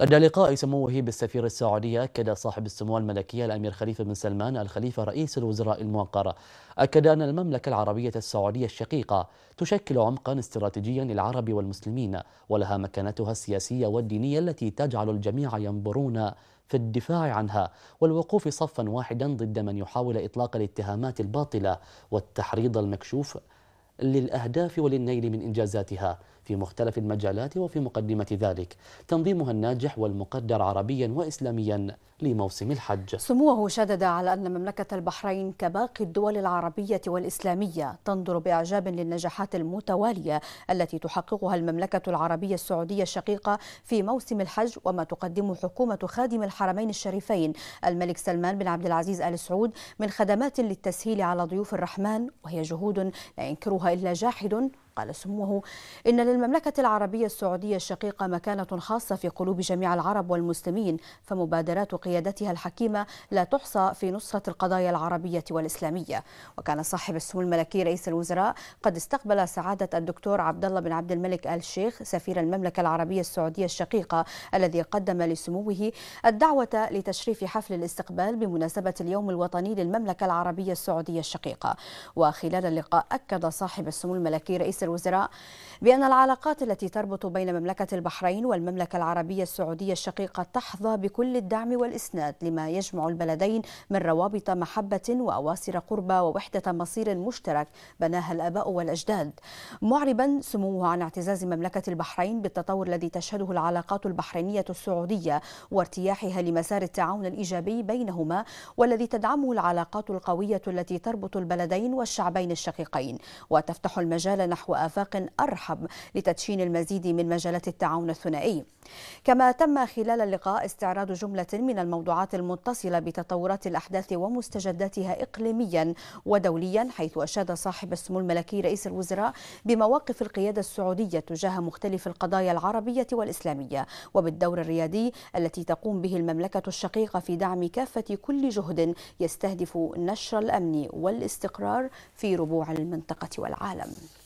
لدى لقاء سموه بالسفير السعودي أكد صاحب السمو الملكية الأمير خليفة بن سلمان الخليفة رئيس الوزراء الموقر أكد أن المملكة العربية السعودية الشقيقة تشكل عمقا استراتيجيا للعرب والمسلمين ولها مكانتها السياسية والدينية التي تجعل الجميع ينظرون في الدفاع عنها والوقوف صفا واحدا ضد من يحاول إطلاق الاتهامات الباطلة والتحريض المكشوف للأهداف وللنيل من إنجازاتها في مختلف المجالات وفي مقدمة ذلك تنظيمها الناجح والمقدر عربيا وإسلاميا لموسم الحج سموه شدد على أن مملكة البحرين كباقي الدول العربية والإسلامية تنظر بإعجاب للنجاحات المتوالية التي تحققها المملكة العربية السعودية الشقيقة في موسم الحج وما تقدمه حكومة خادم الحرمين الشريفين الملك سلمان بن عبد العزيز آل سعود من خدمات للتسهيل على ضيوف الرحمن وهي جهود لا ينكرها إلا جاحد قال سموه إن للمملكة العربية السعودية الشقيقة مكانة خاصة في قلوب جميع العرب والمسلمين فمبادرات قيادتها الحكيمة لا تحصى في نصرة القضايا العربية والإسلامية وكان صاحب السمو الملكي رئيس الوزراء قد استقبل سعادة الدكتور عبد الله بن عبد الملك آل الشيخ سفير المملكة العربية السعودية الشقيقة الذي قدم لسموه الدعوة لتشريف حفل الاستقبال بمناسبة اليوم الوطني للمملكة العربية السعودية الشقيقة وخلال اللقاء أكد صاحب السمو الملكي رئيس الوزراء بأن العلاقات التي تربط بين مملكة البحرين والمملكة العربية السعودية الشقيقة تحظى بكل الدعم والإسناد لما يجمع البلدين من روابط محبة وأواصر قربة ووحدة مصير مشترك بناها الآباء والأجداد معربا سموه عن اعتزاز مملكة البحرين بالتطور الذي تشهده العلاقات البحرينية السعودية وارتياحها لمسار التعاون الإيجابي بينهما والذي تدعمه العلاقات القوية التي تربط البلدين والشعبين الشقيقين وتفتح المجال نحو وآفاق أرحب لتدشين المزيد من مجالات التعاون الثنائي كما تم خلال اللقاء استعراض جملة من الموضوعات المتصلة بتطورات الأحداث ومستجداتها إقليميا ودوليا حيث أشاد صاحب السمو الملكي رئيس الوزراء بمواقف القيادة السعودية تجاه مختلف القضايا العربية والإسلامية وبالدور الريادي التي تقوم به المملكة الشقيقة في دعم كافة كل جهد يستهدف نشر الأمن والاستقرار في ربوع المنطقة والعالم